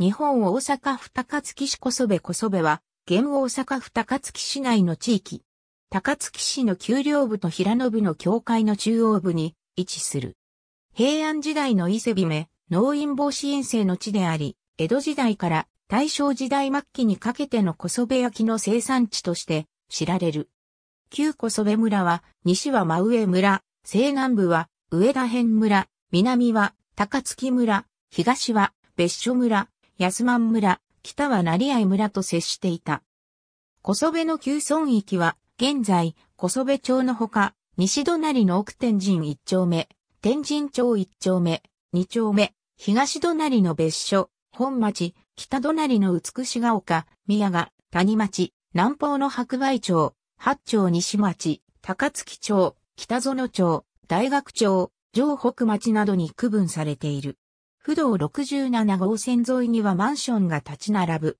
日本大阪府高槻市小袖、小袖は、現大阪府高槻市内の地域。高槻市の丘陵部と平野部の境界の中央部に位置する。平安時代の伊勢姫、農院防止遠征の地であり、江戸時代から大正時代末期にかけての小袖。部焼の生産地として知られる。旧小袖村は、西は真上村、西南部は上田辺村、南は高槻村、東は別所村、安満村、北は成合村と接していた。小曽部の旧村域は、現在、小曽部町のほか、西隣の奥天神一丁目、天神町一丁目、二丁目、東隣の別所、本町、北隣の美しが丘、宮賀、谷町、南方の白梅町、八丁西町、高槻町、北園町、大学町、城北町などに区分されている。不動67号線沿いにはマンションが立ち並ぶ。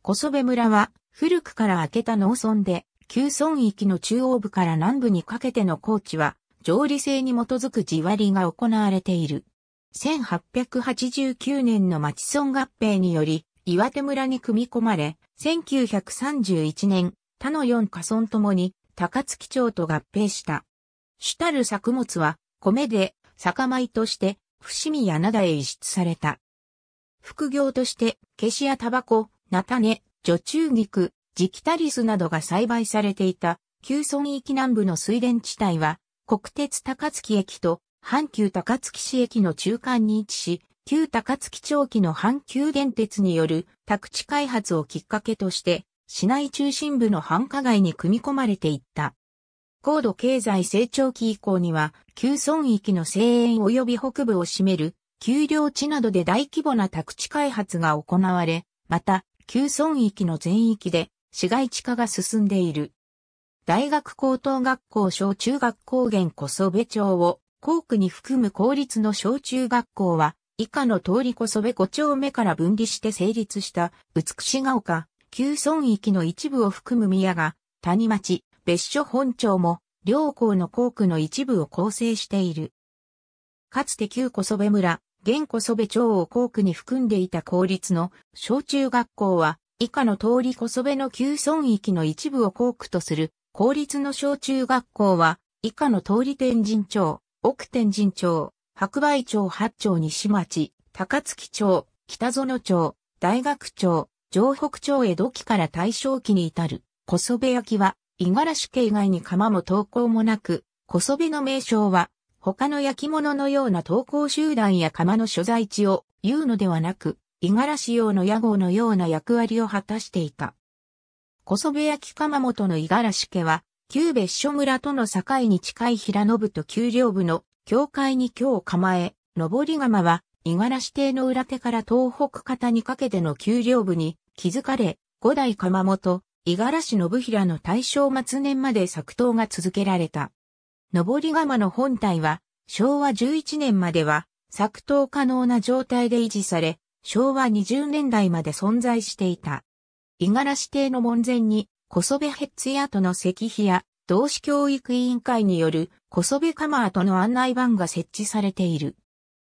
小袖部村は古くから明けた農村で、旧村域の中央部から南部にかけての高地は、条理性に基づく地割りが行われている。1889年の町村合併により、岩手村に組み込まれ、1931年、他の4家村ともに、高槻町と合併した。主たる作物は、米で、酒米として、伏見や灘へ移出された。副業として、ケシやタバコ、菜種、女中菊、ジキタリスなどが栽培されていた、旧村域南部の水田地帯は、国鉄高槻駅と阪急高槻市駅の中間に位置し、旧高槻町期の阪急電鉄による宅地開発をきっかけとして、市内中心部の繁華街に組み込まれていった。高度経済成長期以降には、旧村域の西園及び北部を占める、丘陵地などで大規模な宅地開発が行われ、また、旧村域の全域で市街地化が進んでいる。大学高等学校小中学校原こそべ町を、校区に含む公立の小中学校は、以下の通りこそべ5丁目から分離して成立した、美しが丘、旧村域の一部を含む宮が、谷町、別所本町も、両校の校区の一部を構成している。かつて旧小袖部村、現小袖部町を校区に含んでいた公立の小中学校は、以下の通り小袖部の旧村域の一部を校区とする、公立の小中学校は、以下の通り天神町、奥天神町、白梅町八町西町、高槻町、北園町、大学町、城北町江戸期から大正期に至る、小袖焼は、五十嵐家以外に釜も投稿もなく、小その名称は、他の焼き物のような投稿集団や釜の所在地を言うのではなく、五十嵐用の屋号のような役割を果たしていた。小そ焼き釜本の五十嵐家は、旧別所村との境に近い平野部と丘陵部の境界に今日構え、上り釜は、五十嵐邸の裏手から東北方にかけての丘陵部に築かれ、五代釜本、五十嵐信平の大正末年まで作刀が続けられた。上り釜の本体は、昭和11年までは、作刀可能な状態で維持され、昭和20年代まで存在していた。五十嵐邸の門前に、小袖ヘッツヤとの石碑や、同志教育委員会による、小袖釜カマーとの案内板が設置されている。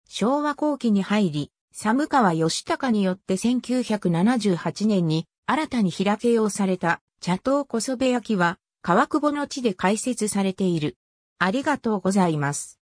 昭和後期に入り、寒川義隆によって1978年に新たに開けようされた茶頭こそべ焼きは川久保の地で開設されている。ありがとうございます。